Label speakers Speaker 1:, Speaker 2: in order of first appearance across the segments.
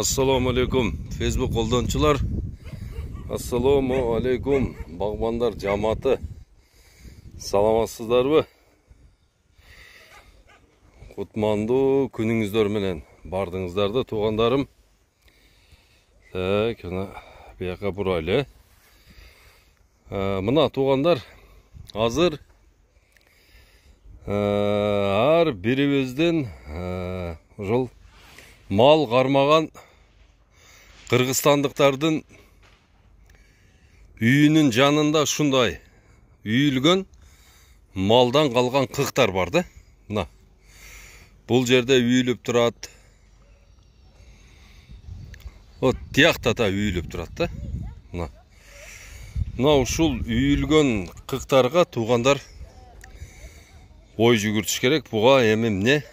Speaker 1: Ассаламу алейкум фейсбук колдончулар Ассаламу алейкум багбандар жамааты саламатсыздарбы Құтманды күніңіздер менен бардыңыздарды туғандарым. туугандарым так мына бұрайлы. Мұна мына туугандар азыр ар бирибиздин ошол мал қармаған кыргызстандыктардын үйінің жанында шындай үйілген малдан қалған қықтар бар да мына жерде үйіліп тұрады. вот тиякта да үйүлүп турат да мына мына ушул үйүлгөн кыктарга туугандар ой жүгүртүш керек буга эми эмне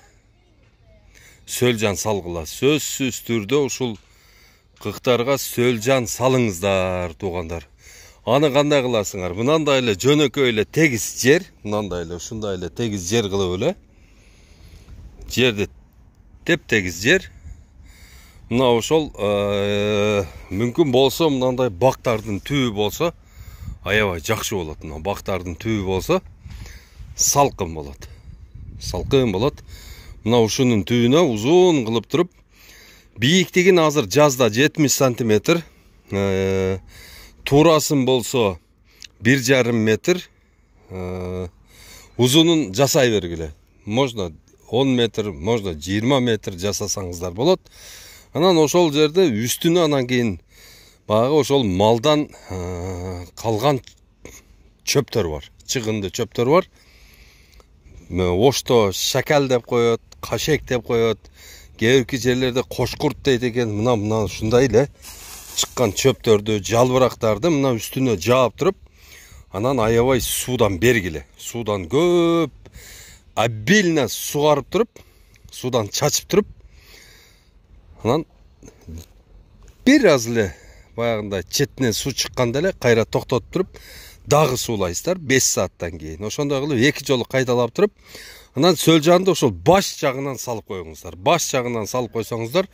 Speaker 1: сөл жан салгыла сөзсүз түрдө ушул қықтарға сөлжан салыңыздар туғандар аны қандай қыласыңар мынандай эле жөнөкөй эле тегиз жер мынандай эле ушундай эле тегиз жер кылып эле жерди теп тегиз жер мына ошол э, мүмкүн болсо мынандай бактардын түбү болсо аябай жакшы болот мына бактардын түбү болсо салкын болот салкын болот мына ушунун түбүнө узун кылып туруп биіктігін азыр жазда 70 сантиметр э, турасын болсо 1,5 жарым метр э, ұзынын жасай бергілі можно 10 метр можно 20 метр жасасаңыздар болот анан ошол жерде үстүнө анан кейін. баягы ошол малдан э, қалған калган чөптөр бар Чығынды чөптөр бар ошто шакал деп коет қашек деп коет кейбіркі жерлерде қошқұрт дейді екен мына мына ушундай эле шыққан чөптөрдү жалбырактарды мына үстіне жаап туруп анан аябай судан бергиле судан көп обильно суғарып туруп судан чачып туруп анан бир аз эле баягындай четинен суу чыкканда эле кайра токтотуп туруп дагы суулайсыздар беш сааттан кийин ошондой кылып эки жолу кайталап туруп анан сөл жағында ошол баш жағынан салып коюңуздар баш жағынан салып койсоңуздар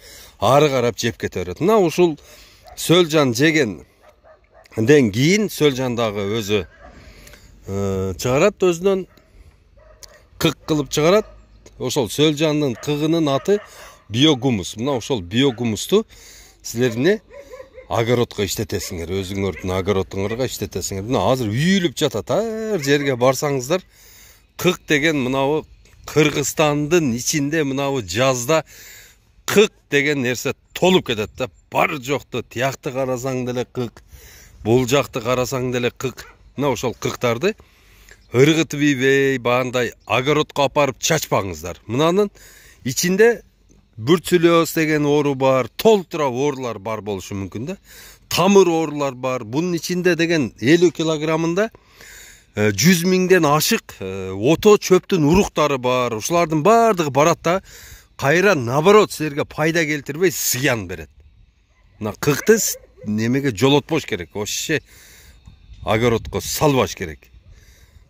Speaker 1: ары карап жеп кете берет мына ушул сөл жан жегенден кийин сөл жан дагы өзү э, чыгарат өзүнөн кык кылып чыгарат ошол сөл кыгынын аты биогумус мына ошол биогумусту силер эмне огородко иштетесиңер өзүңөрдүн огородуңарга иштетесиңер мына азыр үйүлүп жатат ар жерге барсаңыздар кык деген мынабы Кыргызстандын ичинде мынабу жазда қық деген нерсе толып кетеді да бар жоқты тияқты қарасаң деле қық бул жақты қарасаң деле қық мына ошол қықтарды ыргытып ийбей баягындай огородко апарып чачпаңыздар мынанын ичинде бурцеллез деген оору бар толтура оорулар бар болушу мүмкүн да тамыр оорулар бар бунун ичинде деген элүү килограммында Э, жүз миңден ашық э, ото чөптүн уруктары бар ушулардын баардыгы барат да кайра наоборот силерге пайда келтирбей зыян берет мына кыкты немеге жолотпош керек вообще огородко салбаш керек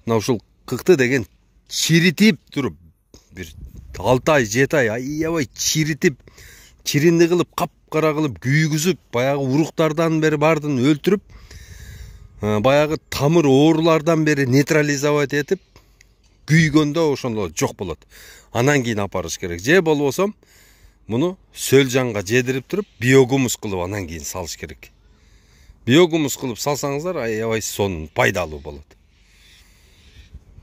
Speaker 1: мына ушул кыкты деген чиритип туруп бир алты ай жети ай аябай чиритип чиринди кылып капкара кылып күйгүзүп баягы уруктардан бери баардын өлтүрүп Э, баяғы тамыр оорулардан бері нейтрализовать этип күйгөндө ошондо жок болот анан кийин апарыш керек же болбосо муну сөл жанга жедирип туруп биогумус кылып анан кийин салыш керек биогумус кылып салсаңыздар аябай сонун пайдалуу болот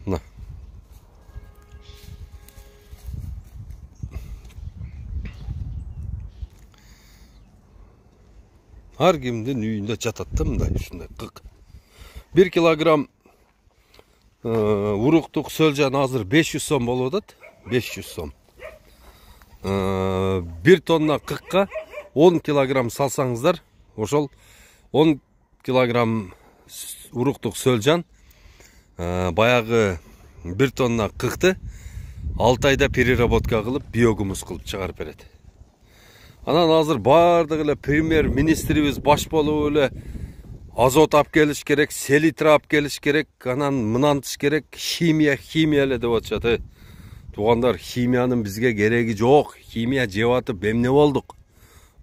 Speaker 1: мына ар кимдин үйүндө жатат да мындай ушундай кык 1 килограмм уруктук сөл азыр 500 сом болуп 500 сом 1 тонна қыққа 10 килограмм салсаңыздар ошол 10 килограмм уруктук сөлжан баяғы 1 тонна қықты. Алтайда переработка кылып биогумус кылып чыгарып берет анан азыр баардыгы эле премьер министрибиз баш болуп азот алып келіш керек селитра алып келіш керек анан мынантыш керек химия химия эле деп атышат э туугандар химиянын бизге кереги жок химия жеп атып эмне болдук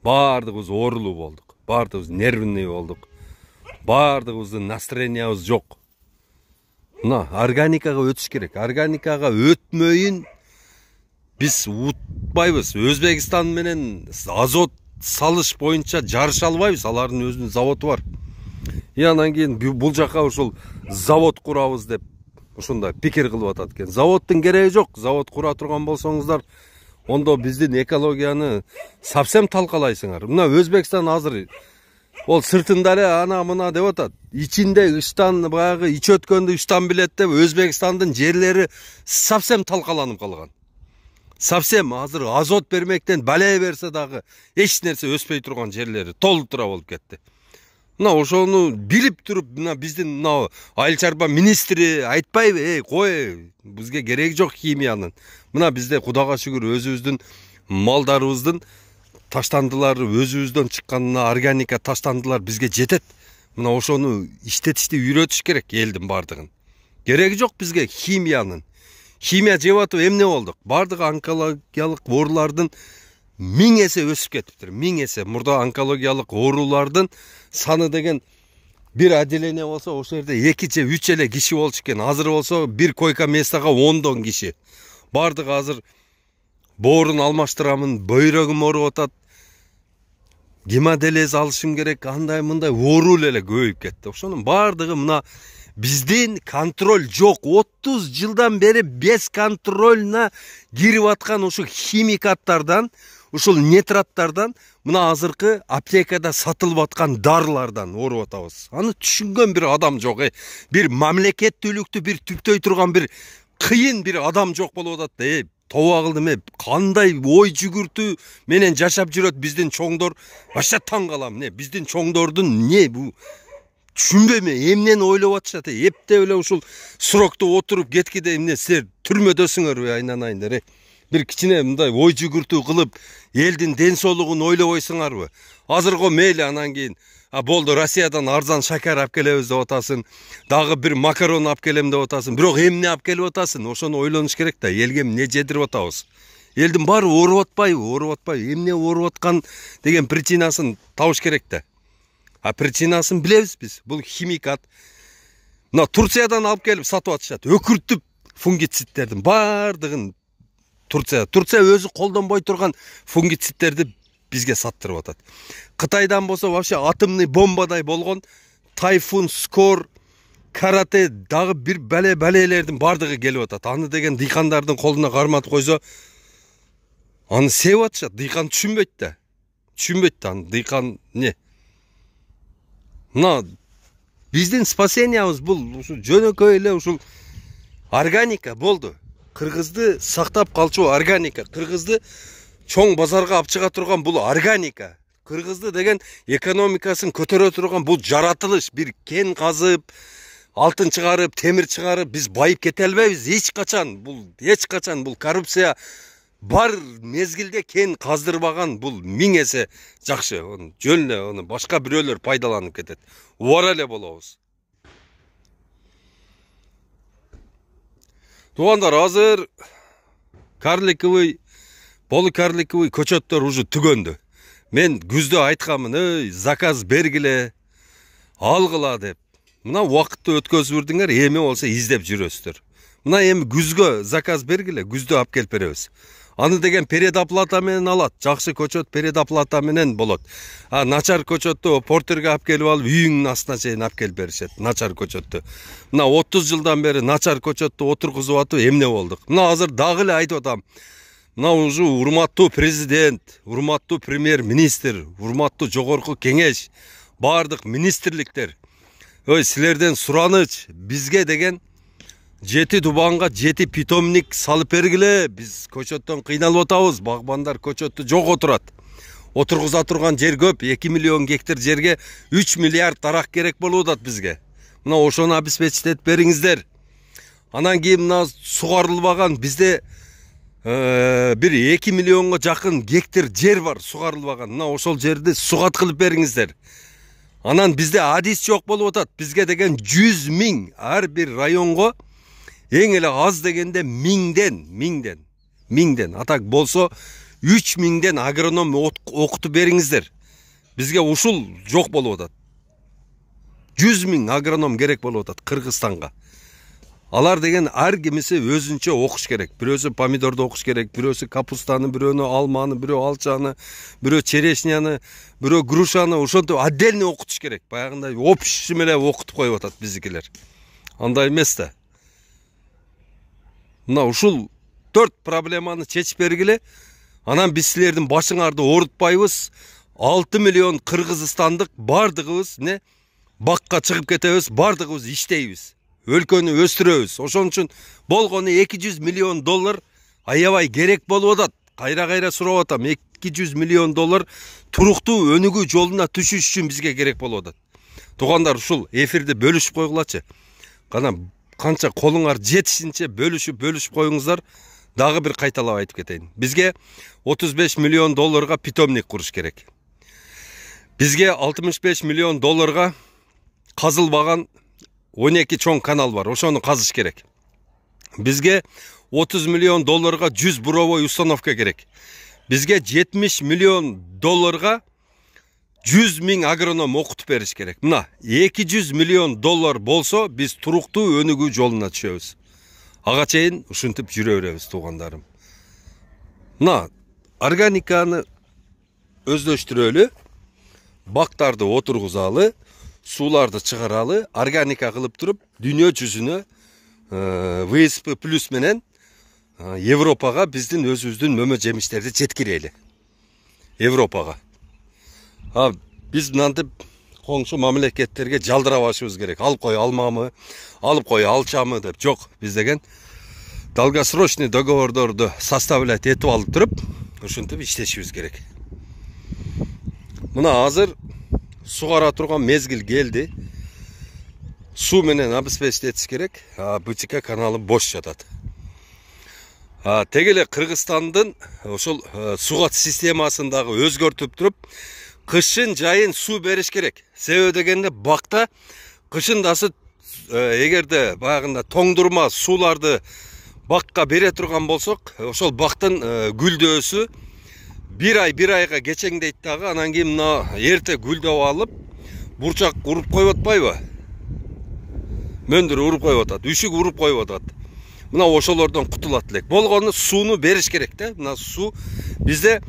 Speaker 1: баардыгыбыз оорулуу болдук баардыгыбыз нервный болдук баардыгыбыздын настроениябыз жок мына органикага өтүш керек органикага өтмөйүн биз утпайбыз өзбекстан менен азот салыш боюнча жарыша албайбыз алардын өзүнүн заводу бар и анан кийин бул жака ушул завод курабыз деп ушундай пикир кылып атат экен заводдун кереги жок завод кура турган болсоңуздар ондо биздин экологияны совсем талкалайсыңар мына өзбекстан азыр ол сыртында эле ана мына деп атат ичинде ыштан баягы ич өткөндү ыштан билет деп өзбекстандын жерлери совсем талкаланып калган совсем азыр азот бермектен бале берсе дагы эч нерсе өспөй турган жерлери толтура болуп кетти мына ошону билип туруп мына биздин мынау айыл чарба министри айтпайбы эй кой бизге кереги жок химиянын мына бизде кудайга шүгүр өзүбүздүн малдарыбыздын таштандылары өзүбүздөн чыккан мына органика таштандылар бизге жетет мына ошону иштетишти үйрөтүш керек элдин баардыгын кереги жок бизге химиянын химия жеп атып эмне болдук баардыгы онкологиялык оорулардын Миң есе өсіп кетіптір миң есе мұрда онкологиялық оорулардын саны деген бір отделение болса ошол жерде эки же үч эле киши болчу экен азыр болсо бир койка местага ондон киши баардыгы азыр боорун алмаштырамын бөйрөгүм ооруп атат гемодилез алышым керек андай мындай оору эле көбөйүп кетти ошонун баардыгы мына биздин контроль жок отуз жылдан бери бесконтрольно кирип аткан ушу химикаттардан ушул нетраттардан мына азыркы аптекада сатылып аткан дарылардан ооруп атабыз аны түшүнгөн бир адам жок э бир мамлекеттүүлүктү бир түптөй турган бир кыйын бир адам жок болуп атат да эй тоба кылдым э. кандай ой жүгүртүү менен жашап жүрөт биздин чоңдор вообще таң калам не э. биздин чоңдордун эмне бул түшүнбөйм э. эмнени ойлоп атышат эптеп эле ушул срокто отуруп кеткиде эмне силер түрмөдөсүңөрбү айнанайындар э бір кішіне мындай ой жүгүртүү кылып элдин ден соолугун ойлобойсуңарбы ғой мейли анан а болды россиядан арзан шакар алып келебиз деп атасың дағы бір макарон алып келем деп атасың бирок эмне алып келип атасың ошоны ойлонуш керек да элге эмне жедирип атабыз элдин бары орып атпайбы орып атпайбы эмне орып аткан деген причинасын табыш керек та а причинасын билебиз биз бул химикат мына турциядан алып келип сатып атышат өкүртүп фунгицидтердин баардыгын турция турция өзі қолданбай тұрған фунгицидтерді бізге саттырып атат қытайдан болса вообще атымны бомбадай болған тайфун скор карате дағы бір бәле бәлелердің бардығы келіп атат аны деген диқандардың қолына қармат қойса аны сеу атышады диқан түсінбейді да да аны диқан не мына биздин спасениябыз бул ушул жөнөкөй органика болды Кыргызды сақтап қалчу органика кыргызды чоң базарға алып чыга турган бул органика кыргызды деген экономикасын көтөрө турган бул жаратылыш бир кен казып алтын чыгарып темир чыгарып биз байып кете албайбыз эч качан бул эч качан бул коррупция бар мезгилде кен каздырбаган бул миң эсе жакшы жөн эле аны башка бирөөлөр пайдаланып кетет убара эле болобуз туғандар азыр карликовый полукарликовый көчөттөр уже түгөндү мен күздө айтканмын ей заказ бергиле алгыла деп мына убакытты өткөзүп жүрдүңөр эми болсо издеп жүрөсүздөр мына эми күзгө заказ бергиле күздө алып келип беребиз аны деген передоплата менен алат жакшы көчөт передоплата менен болот а начар көчөттү портерге алып келип алып үйүңдүн астына чейин алып келип беришет начар көчөттү мына 30 жылдан бери начар көчөттү отургузуп атып эмне болдук мына азыр дагы эле айтып атам мына уже урматтуу президент урматтуу премьер министр урматтуу жогорку кеңеш баардык министрликтер силерден сураныч бизге деген жети дубанга жети питомник салып бергиле биз көчөттөн кыйналып атабыз багбандар көчөттү отурат отургуза турган жер көп эки миллион гектар жерге үч миллиард дарак керек болуп атат бизге мына ошону обеспечить этип бериңиздер анан кийин мына сугарылбаган бизде бир эки миллионго жакын гектар жер бар сугарылбаган мына ошол жерди сугат кылып бериңиздер анан бизде адис жок болуп атат бизге деген жүз миң ар бир районго эң эле аз дегенде миңден миңден миңден а так болсо үч миңден агроном окутуп бериңиздер бизге ушул жок болуп атат жүз миң агроном керек болуп атат кыргызстанга алар деген ар кимиси өзүнчө окуш керек бирөөсү помидорду окуш керек бирөөсү капустаны бирөөнү алманы бирөө алчаны бирөө черешняны бирөө грушаны ошентип отдельно окутуш керек баягындай общий эле окутуп коюп атат биздикилер андай эмес да мына ушул төрт проблеманы чечип бергиле анан биз силердин башыңарды оорутпайбыз алты миллион кыргызстандык баардыгыбыз эмне бакка чыгып кетебиз баардыгыбыз иштейбиз өлкөнү өстүрөбүз ошон үчүн болгону эки жүз миллион доллар аябай керек болуп атат кайра кайра сурап атам эки жүз миллион доллар туруктуу өнүгүү жолуна түшүш үчүн бизге керек болуп атат туугандар ушул эфирди бөлүшүп койгулачы анан қанша қолыңар жетісінше бөлішіп бөлішіп қойыңыздар дағы бір қайталап айтып кетейін бізге 35 миллион долларға питомник құрыш керек бізге 65 миллион долларға қазылбаған 12 чоң канал бар ошоны қазыш керек бізге 30 миллион долларға 100 буровой установка керек бізге 70 миллион долларға 100 миң агроном окутуп бериш керек мына эки жүз миллион доллар болсо біз туруктуу өнүгүү жолуна түшөбүз ага чейин ушинтип жүрө беребиз туугандарым мына органиканы өздөштүрөлү бактарды отургузалы сууларды чыгаралы органика кылып туруп дүйнө жүзүнө ә, всп плюс менен европага биздин өзүбүздүн мөмө жемиштерди жеткирели европага а биз mınantip коңшу мамлекеттерге жалдырап алышыбыз керек. Алып кой алмамы, алып кой алчамы деп. Жок, биз деген долгосрочный договордорду составлять этип алып туруп, ушинтип иштешибиз керек. Мына азыр сугара турган мезгил келди. Суу менен обеспечить керек а бутика каналы бош жатат. теги эле кыргызстандын ошол сугат системасындагы өзгөртүп туруп қышын жайын су беріш керек себебі дегенде бақта қышындасы егерде бағында тоңдырма суларды баққа бере тұрған болсақ ошол бақтын гүлдөөсү бир ай бир айга кечеңдейт дагы анан кийин мына эрте гүлдөп алып бурчак уруп коюп атпайбы мөндүр уруп коюп атат үшүк уруп коюп атат мына ошолордон кутулат элек болгону сууну бериш керек да мына суу бизде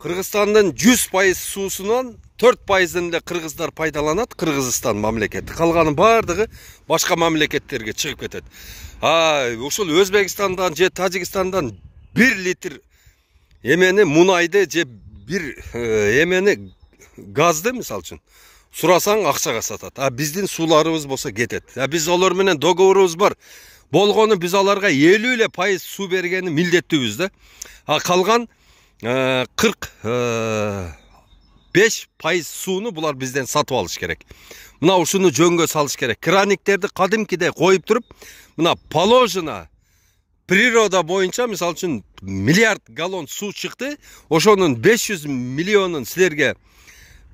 Speaker 1: Қырғызстанның 100% суысынан 4 пайызын эле кыргыздар пайдаланат, Кыргызстан мамлекети. Калганын бардығы башка мамлекеттерге чыгып кетет. А, ошол Өзбекстандан же Тажикстандан 1 литр эмени мунайды же бир эмени газды мисалы үчүн сурасаң акчага сатат. А биздин сууларыбыз болсо кетет. А биз алар менен договорубуз бар. Болгону биз аларга 50 эле пайыз суу бергени милдеттүүбүз да. А калган 45 5 пайыз суыны бұлар бізден сатып алыш керек мына ұшыны жөнгө салыш керек краниктерді қадымкіде қойып тұрып мына положено природа бойынша мысалы үшін миллиард галон су шықты, Ошоның 500 миллионын сілерге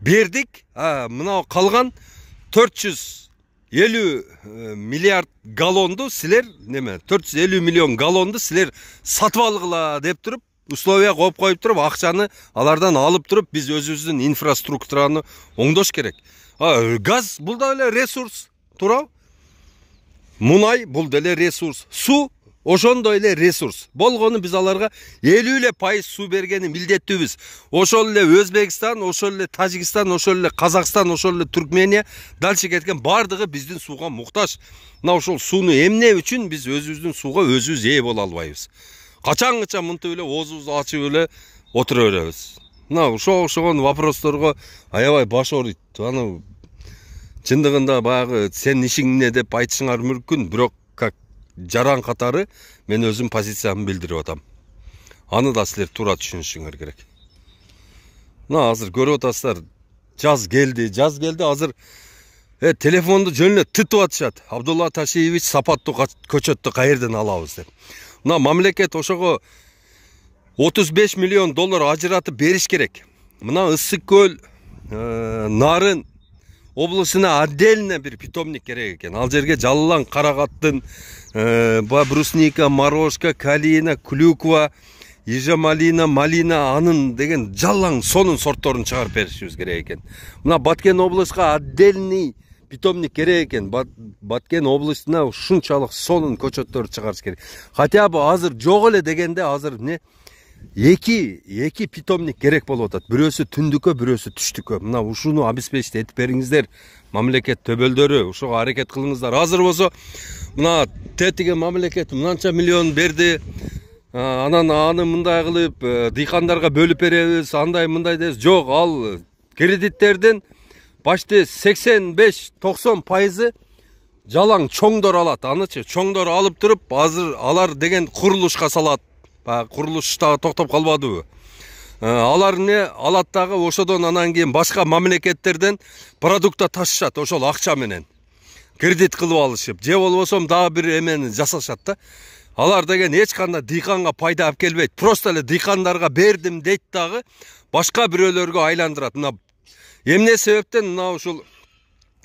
Speaker 1: бердік. мына қалған 450 миллиард галонды сілер неме 450 миллион галонды сілер сатып деп тұрып, условия қойып қойып тұрып ақшаны алардан алып тұрып біз өзіміздің инфраструктураны оңдош керек газ бұл да эле ресурс туурабы мұнай бұл деле ресурс су ошондой эле ресурс болгону биз аларга элүү эле пайыз суу бергени милдеттүүбүз ошол эле өзбекстан ошол эле тажикстан ошол эле казакстан ошол эле туркмения дальше кеткен баардыгы биздин сууга муктаж мына ошол сууну эмне үчүн биз өзүбүздүн сууга өзүбүз ээ боло албайбыз качангыча мынтып эле оозубузду ачып эле отура беребиз мына ошого окшогон вопросторго аябай баш ооруйт аны чындыгында баягы сенин ишиң эмне деп айтышыңар мүмкүн бирок как жаран катары мен өзүм позициямды билдирип атам аны да силер туура түшүнүшүңөр керек мына азыр көрүп атасыздар жаз келди жаз келди азыр э телефонду жөн эле тытып атышат абдулла ташиевич сапаттуу көчөттү кайерден алабыз деп мамлекет ошого 35 миллион доллар ажыратып бериш керек мына ысык көл э, нарын облысына отдельно бир питомник керек экен ал жерге жалаң карагаттын ә, э, брусника морожка калина клюква ижа малина малина анын деген жалаң сонун сортторун чыгарып беришибиз керек экен мына баткен облусуга отдельный питомник керек экен баткен областына ушунчалык сонун көчөттөрдү чыгарыш керек хотя бы азыр жок эле дегенде азыр эмне эки эки питомник керек болуп атат бирөөсү түндүккө бирөөсү түштүккө мына ушуну обеспечить этип бериңиздер мамлекет төбөлдөрү ушуга аракет кылыңыздар азыр болсо мына тетиги мамлекет мынанча миллион берди анан аны мындай кылып э, дыйкандарга бөлүп беребиз андай мындай дейбиз жок ал кредиттерден почти 85-90 пайызы жалаң чоңдор алат анычы чоңдор алып туруп азыр алар деген курулушка салат баягы курулуш дагы токтоп калбадыбы алар эмне алат дагы ошодон анан кийин башка мамлекеттерден продукта ташышат ошол акча менен кредит кылып алышып же болбосо дагы бир эмени жасашат да алар деген эч кандай дыйканга пайда алып келбейт просто эле дыйкандарга бердим дейт дагы башка бирөөлөргө айландырат мына Емне себептен мына ушул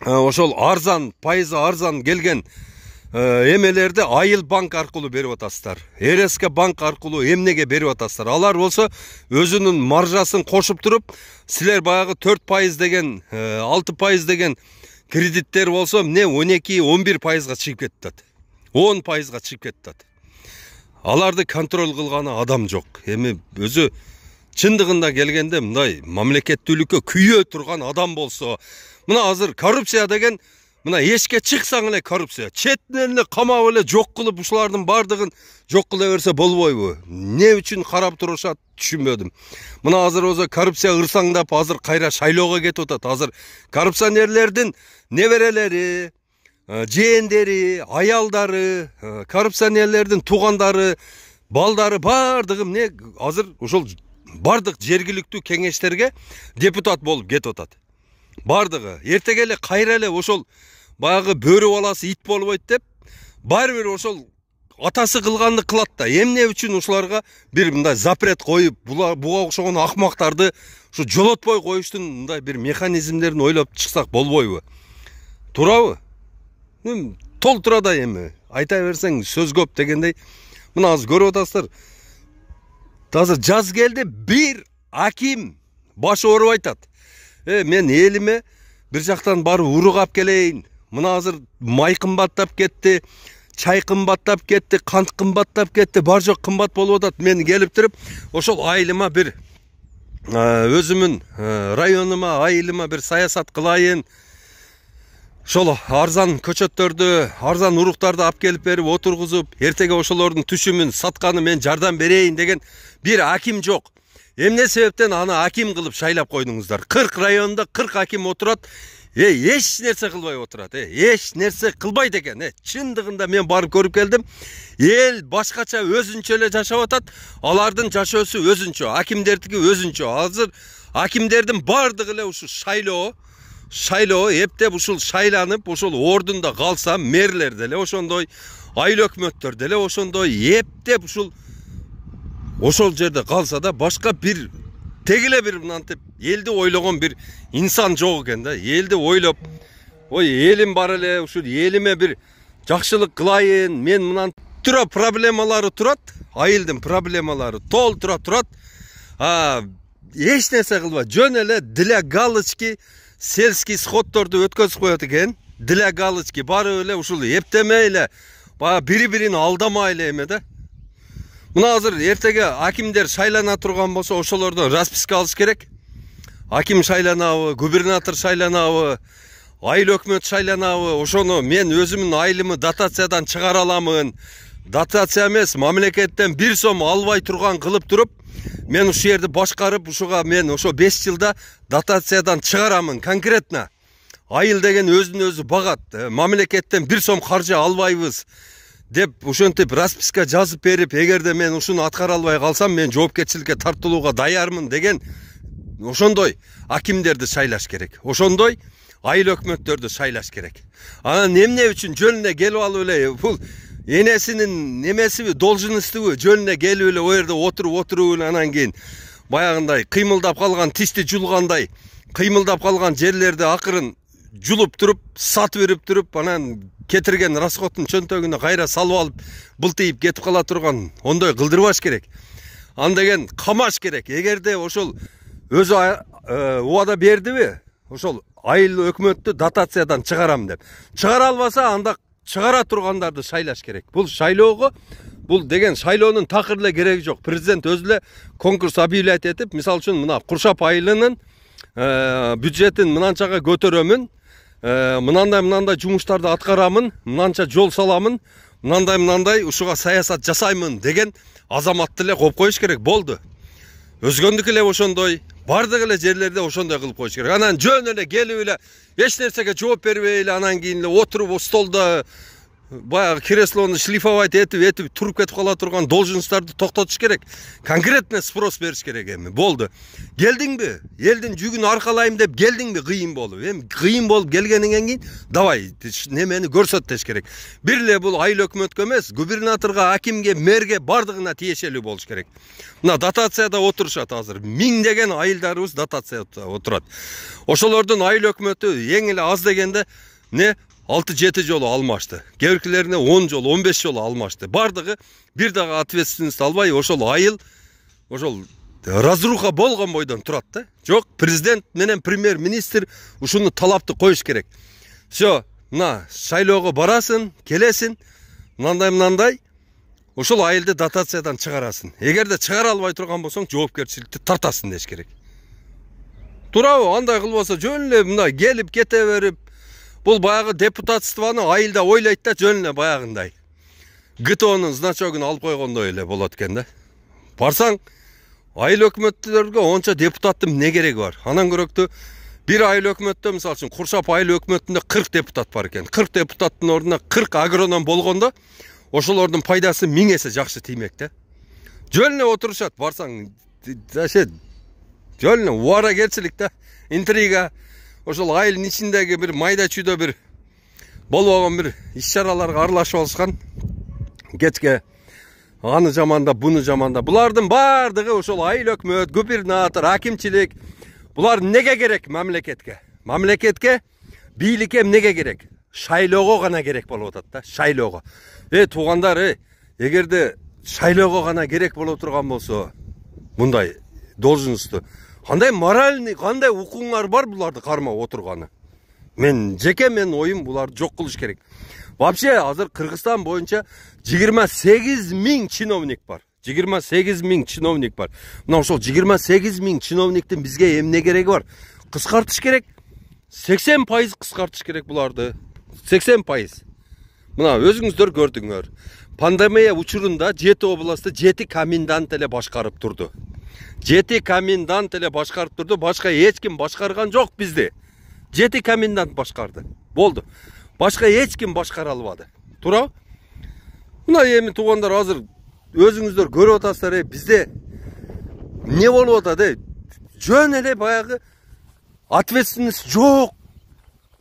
Speaker 1: ә, ошол арзан пайызы арзан келген ә, эмелерди айыл банк аркылуу берип атасыздар рск банк аркылуу эмнеге берип атасыздар алар болсо өзүнүн маржасын кошуп туруп силер баягы төрт пайыз деген 6 ә, пайыз деген кредиттер болсо эмне он эки он бир пайызга чыгып кетип атат он пайызга чыгып кетип аларды контроль кылганы адам жок эми өзү чындыгында келгенде мындай мамлекеттүүлүккө күйө турган адам болсо мына азыр коррупция деген мына эшикке чыксаң эле коррупция четинен эле камап эле жок кылып ушулардын баардыгын жок кыла берсе болбойбу эмне үчүн карап турушат түшүнбөдүм мына азыр өзү коррупция ырсаңдап азыр кайра шайлоого кетип атат азыр коррупционерлердин неберелери жээндери аялдары коррупционерлердин туугандары балдары баардыгы эмне азыр ошол бардық жергілікті кеңештерге депутат болып кетіп атат бардығы ертең эле кайра эле ошол баягы бөрү баласы ит болбойт деп баары бир ошол атасы кылганды кылат да эмне үчүн ушуларга бир мындай запрет коюп буга окшогон акмактарды ушу жолотпой коюштун мындай бир механизмдерин ойлоп чыксак болбойбу туурабы толтура да эми айта берсең сөз көп дегендей мына азыр көрүп атасыздар таза жаз келді бір аким баш ауырып айтады е «Э, мен еліме бір жақтан барып урук алып келейін мына азыр май қымбаттап кетті чай қымбаттап кетті қант қымбаттап кетті бар жоқ қымбат болып жатады мен келіп тұрып ошол айылыма бір өзімнің районыма айылыма бір саясат қылайын ошол арзан көчөттөрдү арзан уруктарды алып келип берип отургузуп эртеге ошолордун түшүмүн сатканы мен жардам берейин деген бир аким жок эмне себептен аны аким кылып шайлап койдуңуздар кырк райондо кырк аким отурат э эч нерсе кылбай отурат э эч нерсе кылбайт экен э чындыгында мен барып көрүп келдим эл башкача өзүнчө эле жашап атат алардын жашоосу өзүнчө акимдердики өзүнчө азыр акимдердин баардыгы эле ушу шайлоо шайло ептеп ушул шайланып ошол ордунда калса мэрлер деле ошондой айыл өкмөттөр деле ошондой эптеп ушул ошол жерде калса да башка бир теги эле бир мынантип элди ойлогон бир инсан жок экен да элди ойлоп ой элим бар эле ушул элиме бир жакшылык кылайын мен мынан туура проблемалары турат айылдын проблемалары толтура турат эч нерсе кылбай жөн эле для галочки сельский сходторду өткөзүп коет экен для галочки баары эле ушул эптемей эле баягы бири бирин алдамай эле эме да мына азыр эртеге акимдер шайлана турган болсо ошолордон расписка алыш керек аким шайланабы губернатор шайланабы айыл өкмөт шайланабы ошону мен өзүмдүн айылымды дотациядан чыгара аламын дотация эмес мамлекеттен бир сом албай турган кылып туруп мен ушул жерди башкарып ушуга мен ошо 5 жылда дотациядан шығарамын конкретно айыл деген өзүн өзі багат мамлекеттен бир сом қаржы албайбыз деп ошентип расписка жазып берип эгерде мен ушуну аткара албай калсам мен жоопкерчиликке тартылууга даярмын деген ошондой акимдерди шайлаш керек ошондой айыл өкмөттөрдү шайлаш керек анан эмне үчүн эле келип алып эле бул енесінің немесібі должностьтібі жөніне келіп эле ол жерде отырып отырып эле анан кийин баягындай кыймылдап калган тишти жулгандай кыймылдап калган жерлерди акырын жулуп туруп сатып берип туруп анан кетирген расходун чөнтөгүнө кайра салып алып былтыйып кетип кала турган ондой кылдырбаш керек деген камаш керек эгерде ошол өзү ә, убада бердиби ошол айыл өкмөттү дотациядан чыгарам деп чыгара албаса анда шығара тұрғандарды шайлаш керек бұл шайлоого бұл деген шайлоонун такыр эле кереги жок президент өзү эле конкурс объявлять этип мисалы үчүн мына куршап айылынын э, бюджетин мынанчага көтөрөмүн э, мынандай мынандай жумуштарды аткарамын мынанча жол саламын мынандай мынандай ушуга саясат жасаймын деген азаматты эле коюп коюш керек болду өзгөндүкү эле ошондой бардык эле жерлерде ошондой кылып коюш керек анан жөн эле келип эле эч нерсеге жооп бербей эле анан кийин эле отуруп столдо баяғы креслоны шлифовать етіп етіп тұрып кетіп қала тұрған должностьтарды тоқтатыш керек конкретно спрос беріш керек эми болды келдің бе елдің жүгін арқалайым деп келдің бе қиын болып эми қиын болып келгеннен кейін давай немені көрсөт деш керек эле бұл айыл өкмөткө эмес губернаторға акимге мэрге бардығына тиешелүү болуш керек мына дотацияда отурушат азыр миңдеген айылдарыбыз дотацияда отурат ошолордун айыл өкмөтү эң эле аз дегенде не! 6 7 жолу алмашты кээ 10 он жолу он жолу алмашты Бардығы, бир дагы ответственность албай ошол айыл ошол разруха болған бойдан турат да жок президент менен премьер министр ұшыны талапты коюш керек все мына шайлығы барасын, келесін, мынандай мынандай ошол айылды дотациядан Егер де чыгара албай турган болсоң жоопкерчиликти тартасың деш керек туурабы андай кылбаса жөн эле мындай кете берип бұл баяғы депутатствоны айылда ойлайды да жөніне баяғындай гтонун значогын алып койгондой эле болот экен да барсаң айыл өкмөттөргө онча депутаттын эмне кереги бар анан көрөктү бир айыл өкмөттө мисалы үчүн куршап айыл өкмөтүндө кырк депутат бар экен кырк депутаттын ордуна кырк агроном болгондо ошолордун пайдасы миң эсе жакшы тиймек да жөн эле отурушат барсаң вообще жөн эле убаракерчилик да интрига ошол айылдын ичиндеги бир майда чүйдө бир болбогон бир иш чараларга аралашып алышкан кечке аны жаманда буну жаманда булардын баардыгы ошол айыл өкмөт губернатор акимчилик булар эмнеге керек мамлекетке мамлекетке бийликке эмнеге керек шайлоого гана керек болуп атат да шайлоого эй туугандар эй эгерде шайлоого гана керек боло турган болсо мындай должностьту қандай моральный қандай құқығыңар бар бұларды қармап отырғаны мен жеке мен ойым бұларды жоқ қылыш керек вообще азыр қырғызстан бойынша 28 миң чиновник бар 28 миң чиновник бар мына ошол сегіз миң чиновниктин бизге эмне кереги бар кыскартыш керек 80 пайыз кыскартыш керек буларды 80 пайыз мына өзүңүздөр көрдүңөр пандемия учурунда жети областты жети комендант эле башкарып турду жети комендант эле башкарып турду башка эч ким башкарган жок бизди жети комендант башкарды болду башка эч ким башкара албады туурабы мына эми туугандар азыр өзүңүздөр көрүп атасыздар э бизде эмне болуп атат э жөн эле баягы ответственность жок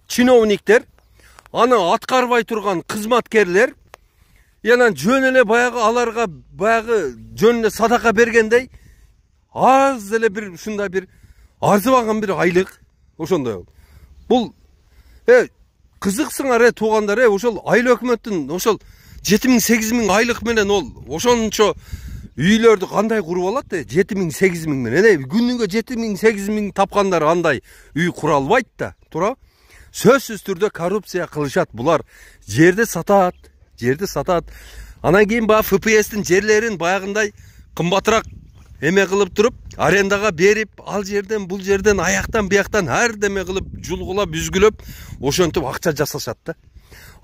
Speaker 1: чиновниктер аны аткарбай турган кызматкерлер анан жөн эле баягы аларга баягы жөн эле садака бергендей аз эле бир ушундай бир арзыбаган бир айлык ошондой бул э кызыксыңар э туугандар э ошол айыл өкмөттүн ошол жети миң сегиз миң айлык менен ол ошончо үйлөрдү кандай куруп алат э жети миң сегиз миң менен э күнүгө жети миң сегиз миң тапкандар андай үй кура албайт да туурабы сөзсүз түрдө коррупция кылышат булар жерди сатат жерди сатат анан кийин баягы фпстин жерлерин баягындай кымбатыраак эме кылып туруп арендага берип ал жерден бул жерден аяктан бияктан ар деме кылып жулгулап үзгүлөп ошентип акча жасашат да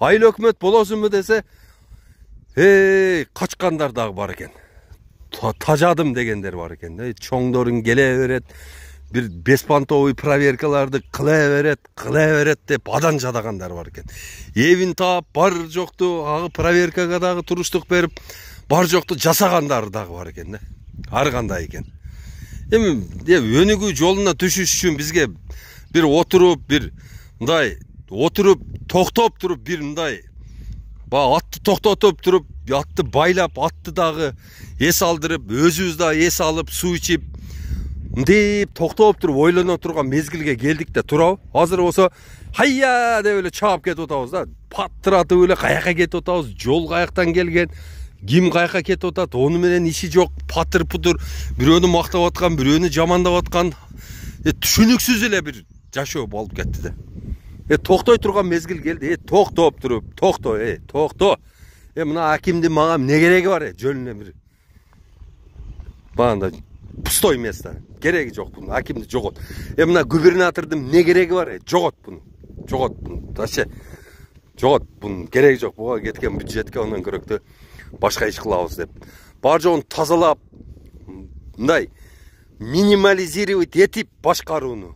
Speaker 1: айыл өкмөт болосуңбу десе эй качкандар дагы бар экен тажадым дегендер бар экен эй чоңдоруң келе берет бир беспонтовый проверкаларды кыла берет кыла берет деп адан жадагандар бар экен эбин таап бар жокту агы проверкага дагы туруштук берип бар жокту жасагандар дагы бар экен да ар екен, экен эми өнүгүү жолына түшүш үшін бізге бір отырып, бір мындай отырып тоқтап тұрып бір мындай атты токтотуп тұрып атты байлап атты дағы ес алдырып өзүбүз да ес алып суу ичип тоқтап тұрып, туруп тұрған мезгілге мезгилге келдик да туурабы азыр осы, хайя деп эле чагып кетип атабыз да паттыратып эле каяка кетип атабыз жол каяктан келген ким каяка кетип атат ону менен иши жок патыр путур бирөөнү мактап аткан бирөөнү жамандап аткан түшүнүксүз эле бир жашоо болуп кетти да э токтой турган мезгил келди э токтоп туруп токто э токто э мына акимдин мага эмне кереги бар э эле бир баягындай пустой место кереги жок бунун акимди жогот э мына губернатордун эмне кереги бар э жогот буну жогот буну вообще жогот бунун кереги жок буга кеткен бюджетке андан да башқа іш қыламыз деп бар жоғын тазалап мындай минимализировать етіп башқаруыны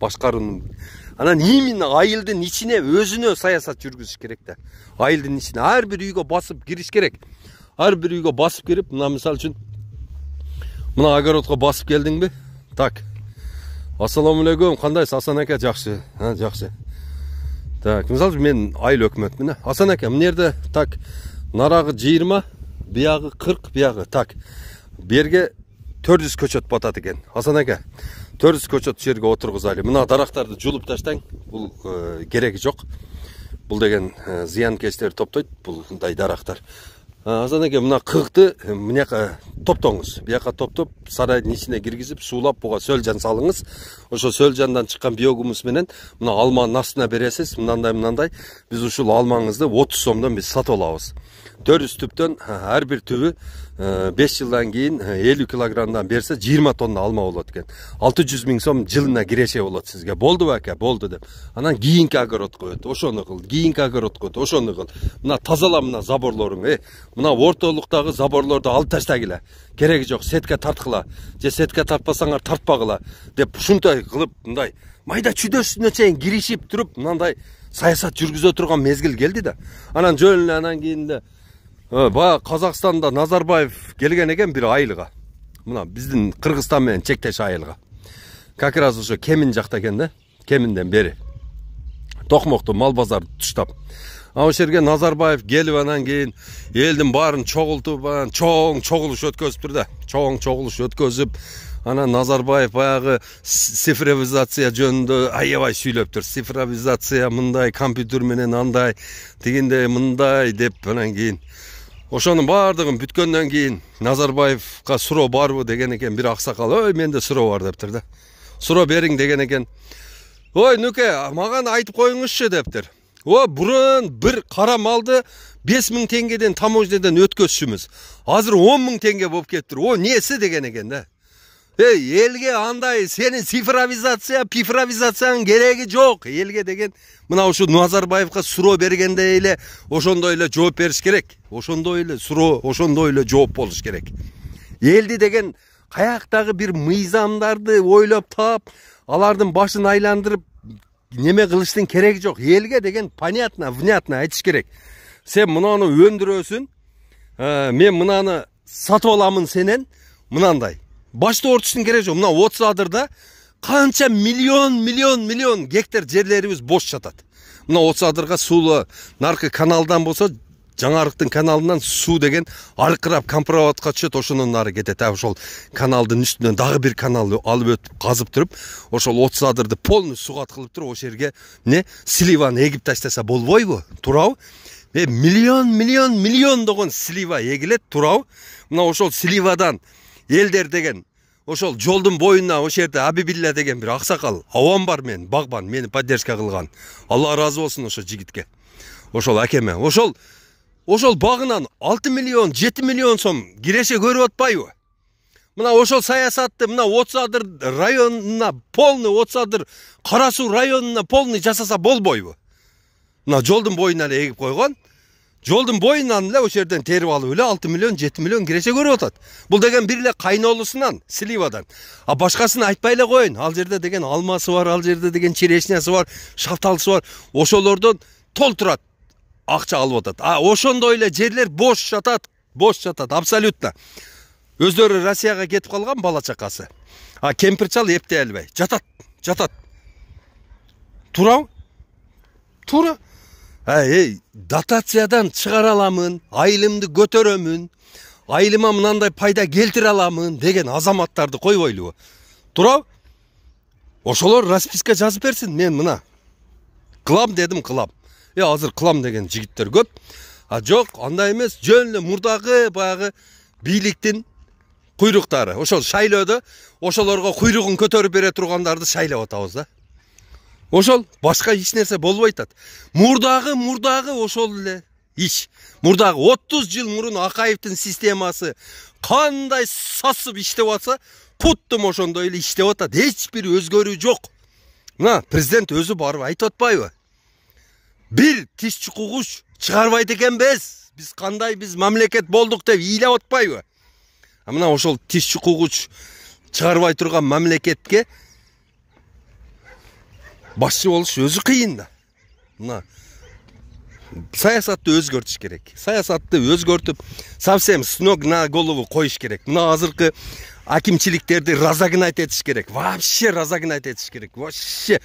Speaker 1: башқаруыны анан именно айылдын ичине өзүнө саясат жүргүзүш керек да айылдын ичине ар бир үйгө басып кириш керек ар бир үйгө басып кирип мына мисалы үчүн мына огородко басып келдиңби так ассалому алейкум кандайсыз асан аке жакшы жакшы так мисалы үчүн мен айыл өкмөтмүн асан аке мына жерде так нарағы жиырма биягы қырық биягы так берге төрт жүз көчөт батады екен асан аке төрт жүз көчет жерге отырғызайлы мына дарақтарды жұлып таштаң бұл ә, керегі жоқ бұл деген ә, топтойт топтайды бұндай дарақтар азан әке мына қырықты мына топтоңыз бұл топтоп сарайдың ішіне кіргізіп сулап бұға сөлжан салыңыз ошо жандан шыққан биогумус менен мына алманын астына бересиз мынандай мынандай біз ушул алмаңызды отуз сомдон биз сатып алабыз 400 түптен әр бир түбі 5 жылдан кейін 50 килограммдан берсе 20 тонна алма болады екен 600 миң сом жылына киреше болады сізге болды ба әке болды деп анан кийинки огород өт ошону кыл кийинки огород өт ошону кыл мына тазала мына заборлоруң э мына ортолуктагы заборлорду алып таштагыла кереги жок сетке тарткыла же сетке тартпасаңар тартпагыла деп ушундай кылып мындай майда чүйдө үстүнө чейин киришип туруп мындай саясат жүргүзө турган мезгил келди да анан жөн эле анан кийин да баягы казакстанда назарбаев келген экен бир айылга мына биздин кыргызстан менен чектеш айылга как раз ошо кемин жакта экен да кеминден бери токмокту мал базарды туштап а ошол жерге назарбаев келип анан кийин элдин баарын чогултуп анан чоң чогулуш өткөзүптүр да чоң чогулуш өткөзүп анан назарбаев баягы цифровизация жөнүндө аябай сүйлөптүр цифровизация мындай компьютер менен андай тигиндей мындай деп анан кийин ошонун баардыгын бүткөндөн кийин назарбаевка суроо барбы деген экен бир аксакал ой менде суроо бар дептир да суроо бериң деген экен ой нуке маған айтып коюңузчу дептир о бұрын бир кара малды беш миң теңгеден таможнядан өткөзчүбүз азыр он миң теңге болуп кетиптир о несі деген экен да ей елге андай сенин цифровизация пифровизациянын кереги жоқ элге деген мына ушу назарбаевга суроо бергендей эле ошондой эле жооп бериш керек ошондой эле суроо ошондой эле жооп болуш керек элди деген каяктагы бир мыйзамдарды ойлоп таап алардын башын айландырып неме кылыштын кереги жок элге деген понятно внятно айтыш керек сен мынаны өндүрөсүң э, мен мынаны сатып аламын сенен мынандай башты оорутуштун кереги жок мына отуз адырда канча миллион миллион миллион гектар жерлерибиз бош жатат мына отуз адырга суулу наркы каналдан болсо жаңарықтың каналынан су деген арқырап компроводқа түшеді ошонун нары кетет а ошол каналдын үстүнөн дагы бир канал алып өтүп казып туруп ошол отуз адырды полный сугат кылып туруп ошол жерге эмне сливаны эгип таштаса болбойбу туурабы миллион миллион миллиондогон слива эгилет туурабы мына ошол сливадан Елдер деген ошол жолдун боюна ошол жерде абибилля деген бир аксакал аван бар мен багбан мени поддержка кылган алла ыраазы болсун ошол жигитке ошол акеме ошол ошол багынан алты миллион жети миллион сом киреше көрүп атпайбы мына ошол саясатты мына отуз адыр районуна полный отуз адыр кара суу районуна полный жасаса болбойбу мына жолдун боюна эле эгип койгон жолдун боюнан эле ошол жерден терип алып эле алты миллион жети миллион киреше көрүп атат бул деген бир эле кайнолусунан сливадан а башкасын айтпай эле коеюн ал жерде деген алмасы бар ал жерде деген черешнясы бар шалталысы бар ошолордон толтурат акча алып атат а ошондой эле жерлер бош жатат бош жатат абсолютно өздөрү россияга кетип калган бала чакасы а кемпир чал эптей албай жатат жатат туурабы туура әй дотациядан шығара аламын айылымды өмін, айылыма мынандай пайда келтіре аламын деген азаматтарды қой ойлығы. туурабы ошолор расписка жазып берсин мен мына кылам дедим кылам е азыр кылам деген жигиттер көп а жок андай эмес жөн эле мурдагы баягы бийликтин куйруктары ошол шайлоодо ошолорго куйругун көтөрүп бере тургандарды шайлап атабыз да ошол башка эч нерсе болбой атат мурдагы мурдагы ошол эле иш мурдагы отуз жыл мурун акаевдин системасы кандай сасып иштеп атса куттум ошондой эле иштеп атат эч бир өзгөрүү жок мына президент өзү барып айтып атпайбы бир тиш чукугуч чыгарбайт экенбиз биз кандай биз мамлекет болдук деп ыйлап атпайбы а мына ошол тиш чукугуч чыгарбай турган мамлекетке басшы болуш өзі қиын да мына саясатты өзгөртүш керек саясатты өзгөртүп совсем с ног на голову коюш керек мына азыркы акимчиликтерди разогнать этиш керек вообще разогнать этиш керек вообще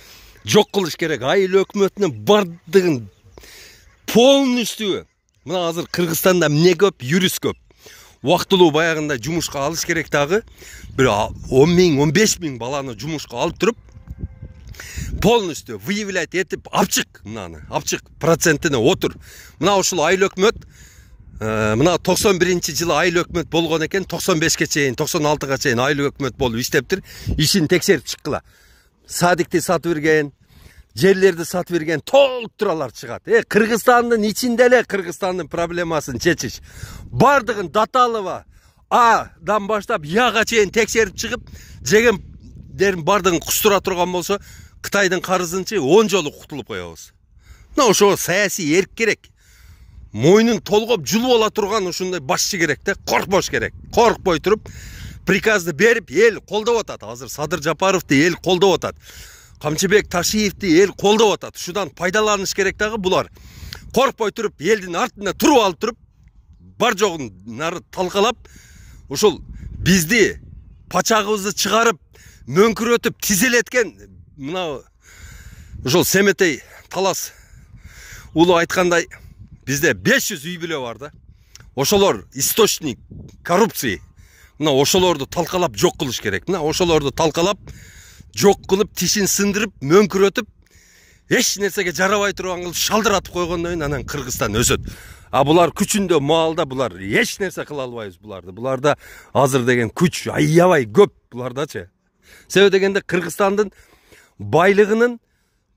Speaker 1: жоқ кылыш керек айыл өкмөтүнүн баардыгын полностью мына азыр кыргызстанда эмне көп юрист көп убактылуу баягында жумушка алыш керек дагы бир он миң он беш миң баланы жумушка алып туруп полностью выявлять етіп алып мынаны алып процентіне отыр мынау ушул айыл өкмөт э, мына токсон биринчи жылы айыл өкмөт болгон экен токсон бешке чейин токсон алтыга чейин айыл өкмөт болуп иштептир ишин текшерип чыккыла садикти сатып берген жерлерди сатып берген толтуралар чыгат э кыргызстандын ичинде эле кыргызстандын проблемасын чечиш баардыгын даталова адан баштап яга чейин текшерип чыгып жегендердин баардыгын кустура турган болсо қытайдың қарызын он жолы құтылып қоябыз мына ошо саяси эрк керек мойның толғап жұлып ала тұрған ушундай басшы керек да қорықпош керек қорықпой тұрып приказды беріп ел қолдап атат азыр садыр жапаровты ел қолдап атат камчыбек ташиевті ел колдоп атат ушудан пайдаланыш керек дагы булар коркпой тұрып елдің артында туруп алып тұрып бар жоғын нары талкалап ушул бизди пачагыбызды чыгарып мөңкүрөтүп тизелеткен мынау жол семетей талас улы айтқандай бізде 500 үй бүлө бар да ошолор источник коррупции мына ошолорду талқалап жок кылыш керек мына ошолорду талқалап жок кылып тишин сындырып мөңкүрөтүп эч нерсеге жарабай турган кылып шалдыратып койгондон кийин анан кыргызстан өсөт а булар күчүндө маалда булар эч нерсе кыла албайбыз буларды буларда азыр деген күч аябай көп булардачы себеби дегенде кыргызстандын байлығының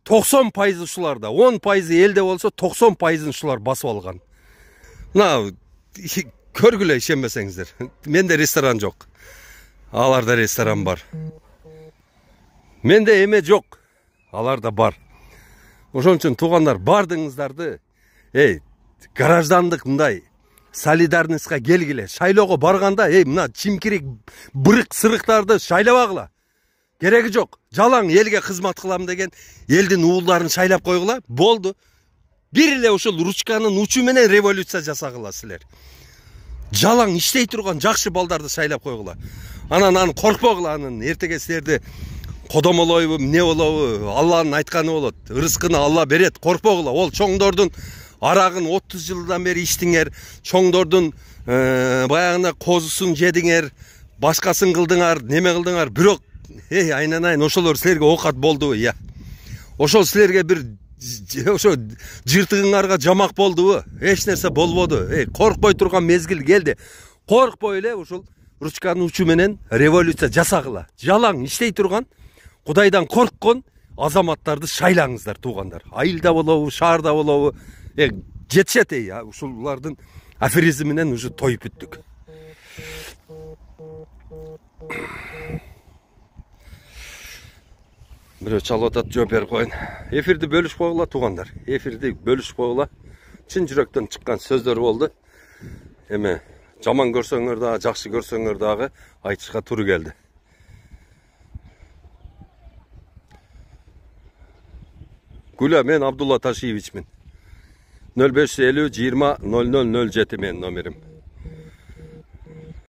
Speaker 1: 90 пайызы шыларда, он пайызы елде болса 90 пайызын шылар басып алған мына көргіле сенбесеңіздер менде ресторан жоқ аларда ресторан бар менде еме жоқ аларда бар ошон үчүн туугандар бардыңыздарды, эй граждандык мындай солидарностька келгиле шайлоого барганда эй мына чимкирик бырык сырыктарды шайлабагыла керегі жоқ жалаң елге қызмат қылам деген елдің ууларын шайлап қойғыла болды бир эле ушул ручканын учу менен революция жасагыла силер жалаң иштей турган жакшы балдарды шайлап койгула анан аны коркпогула анын эртеге силерди кодомолойбу эмне болобу алланын айтканы болот ырыскыны алла берет коркпогула ол чоңдордун арагын отуз жылдан бери ичтиңер чоңдордун баягына козусун жедиңер башкасын кылдыңар неме кылдыңар бирок эй айнанайын ошолор силерге оокат болдубу ыя ошол силерге бир ошо жыртыгыңарга жамак болдубу эч нерсе болбоду эй коркпой турган мезгил келди коркпой эле ушул ручканын учу менен революция жасагыла жалаң иштей турган кудайдан корккон азаматтарды шайлаңыздар туугандар айылда болобу шаарда болобу э жетишет эй ушулардын менен уже тоюп бүттүк біреу шалып жатады жөө беріп қойын эфирді бөліш қойғыла туғандар эфирді бөліш қойғыла шын жүректен шыққан сөздер болды еме жаман көрсөңөр дагы жакшы көрсөңөр дагы айтышка тур келді гуля мен абдулла ташиевичмин нөл беш элүү жыйырма нөл нөл